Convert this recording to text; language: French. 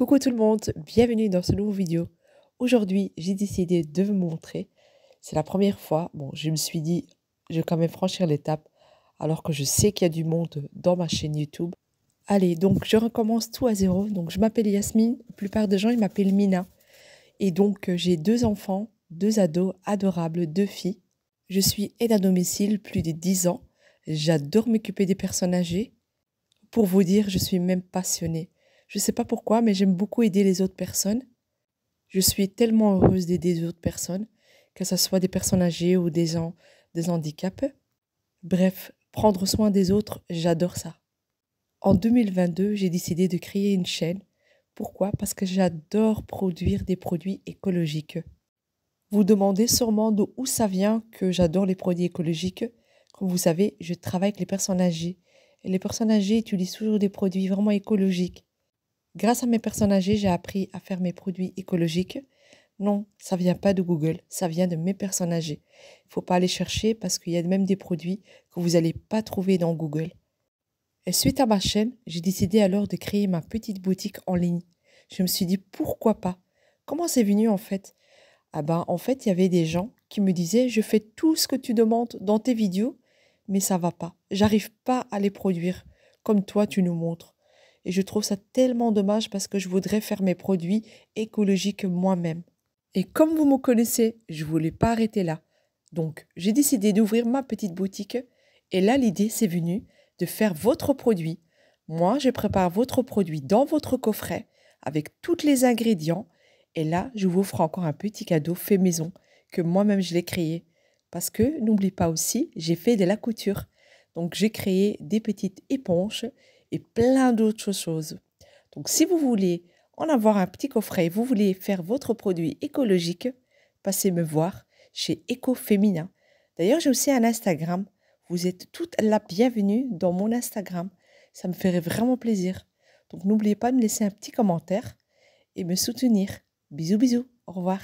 Coucou tout le monde, bienvenue dans ce nouveau vidéo. Aujourd'hui, j'ai décidé de vous montrer. C'est la première fois, bon, je me suis dit, je vais quand même franchir l'étape, alors que je sais qu'il y a du monde dans ma chaîne YouTube. Allez, donc je recommence tout à zéro. Donc je m'appelle Yasmine, la plupart des gens, ils m'appellent Mina. Et donc euh, j'ai deux enfants, deux ados adorables, deux filles. Je suis aide à domicile plus de 10 ans. J'adore m'occuper des personnes âgées. Pour vous dire, je suis même passionnée. Je ne sais pas pourquoi, mais j'aime beaucoup aider les autres personnes. Je suis tellement heureuse d'aider les autres personnes, que ce soit des personnes âgées ou des gens des handicapés. Bref, prendre soin des autres, j'adore ça. En 2022, j'ai décidé de créer une chaîne. Pourquoi Parce que j'adore produire des produits écologiques. Vous demandez sûrement d'où ça vient que j'adore les produits écologiques. Comme vous savez, je travaille avec les personnes âgées. Et les personnes âgées utilisent toujours des produits vraiment écologiques. Grâce à mes personnes âgées, j'ai appris à faire mes produits écologiques. Non, ça vient pas de Google, ça vient de mes personnes âgées. Il faut pas aller chercher parce qu'il y a même des produits que vous n'allez pas trouver dans Google. suite à ma chaîne, j'ai décidé alors de créer ma petite boutique en ligne. Je me suis dit pourquoi pas Comment c'est venu en fait Ah ben en fait, il y avait des gens qui me disaient je fais tout ce que tu demandes dans tes vidéos, mais ça va pas. J'arrive pas à les produire comme toi tu nous montres. Et je trouve ça tellement dommage parce que je voudrais faire mes produits écologiques moi-même. Et comme vous me connaissez, je voulais pas arrêter là. Donc, j'ai décidé d'ouvrir ma petite boutique. Et là, l'idée s'est venue de faire votre produit. Moi, je prépare votre produit dans votre coffret avec tous les ingrédients. Et là, je vous offre encore un petit cadeau fait maison que moi-même je l'ai créé. Parce que, n'oublie pas aussi, j'ai fait de la couture. Donc, j'ai créé des petites éponges et plein d'autres choses. Donc si vous voulez en avoir un petit coffret, vous voulez faire votre produit écologique, passez me voir chez féminin D'ailleurs, j'ai aussi un Instagram. Vous êtes toute la bienvenue dans mon Instagram. Ça me ferait vraiment plaisir. Donc n'oubliez pas de me laisser un petit commentaire et me soutenir. Bisous bisous. Au revoir.